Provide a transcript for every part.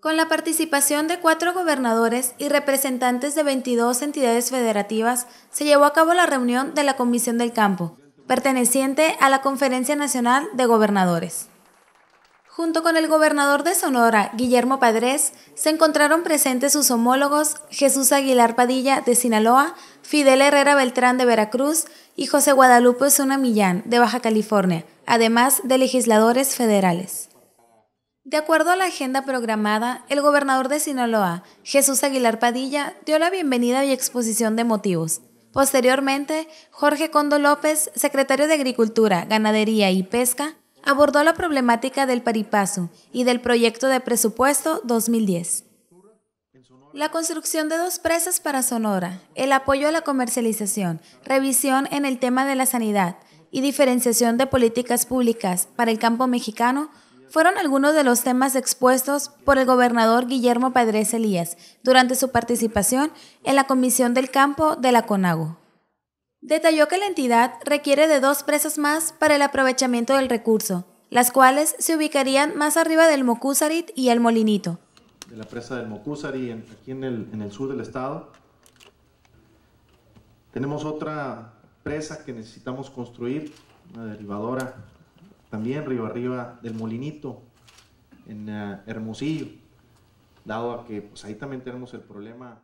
con la participación de cuatro gobernadores y representantes de 22 entidades federativas, se llevó a cabo la reunión de la Comisión del Campo, perteneciente a la Conferencia Nacional de Gobernadores. Junto con el gobernador de Sonora, Guillermo Padrés, se encontraron presentes sus homólogos Jesús Aguilar Padilla de Sinaloa, Fidel Herrera Beltrán de Veracruz y José Guadalupe Zuna Millán de Baja California, además de legisladores federales. De acuerdo a la agenda programada, el gobernador de Sinaloa, Jesús Aguilar Padilla, dio la bienvenida y exposición de motivos. Posteriormente, Jorge Condo López, secretario de Agricultura, Ganadería y Pesca, abordó la problemática del paripaso y del proyecto de presupuesto 2010. La construcción de dos presas para Sonora, el apoyo a la comercialización, revisión en el tema de la sanidad y diferenciación de políticas públicas para el campo mexicano fueron algunos de los temas expuestos por el gobernador Guillermo Padres Elías durante su participación en la Comisión del Campo de la CONAGO. Detalló que la entidad requiere de dos presas más para el aprovechamiento del recurso, las cuales se ubicarían más arriba del Mocusarit y el Molinito. De la presa del Mocusarit, aquí en el sur del estado. Tenemos otra presa que necesitamos construir, una derivadora también río arriba del Molinito, en eh, Hermosillo, dado a que pues, ahí también tenemos el problema.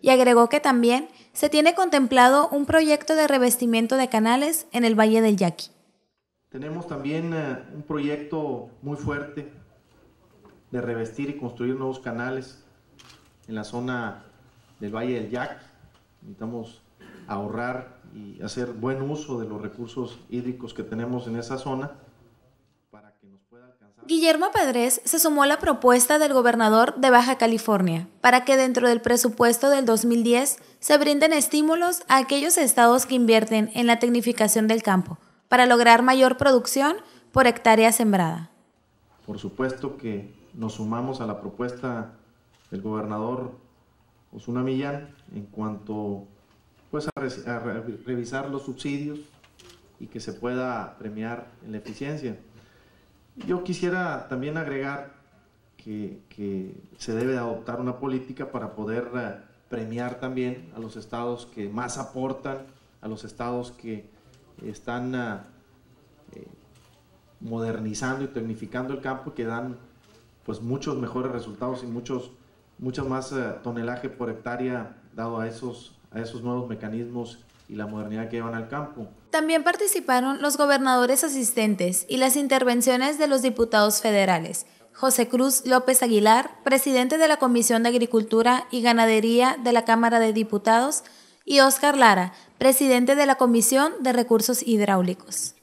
Y agregó que también se tiene contemplado un proyecto de revestimiento de canales en el Valle del Yaqui. Tenemos también eh, un proyecto muy fuerte de revestir y construir nuevos canales en la zona del Valle del Yaqui. Necesitamos ahorrar y hacer buen uso de los recursos hídricos que tenemos en esa zona Guillermo Padres se sumó a la propuesta del gobernador de Baja California para que dentro del presupuesto del 2010 se brinden estímulos a aquellos estados que invierten en la tecnificación del campo para lograr mayor producción por hectárea sembrada. Por supuesto que nos sumamos a la propuesta del gobernador Osuna Millán en cuanto pues, a, revisar los subsidios y que se pueda premiar en la eficiencia. Yo quisiera también agregar que, se debe adoptar una política para poder eh, premiar también a los estados que más aportan, a los estados que están eh, eh, modernizando y tecnificando el campo y que dan pues muchos mejores resultados y muchos mucho más tonelaje por hectárea dado a esos, a esos nuevos mecanismos y la modernidad que llevan al campo. También participaron los gobernadores asistentes y las intervenciones de los diputados federales. José Cruz López Aguilar, presidente de la Comisión de Agricultura y Ganadería de la Cámara de Diputados, y Óscar Lara, presidente de la Comisión de Recursos Hidráulicos.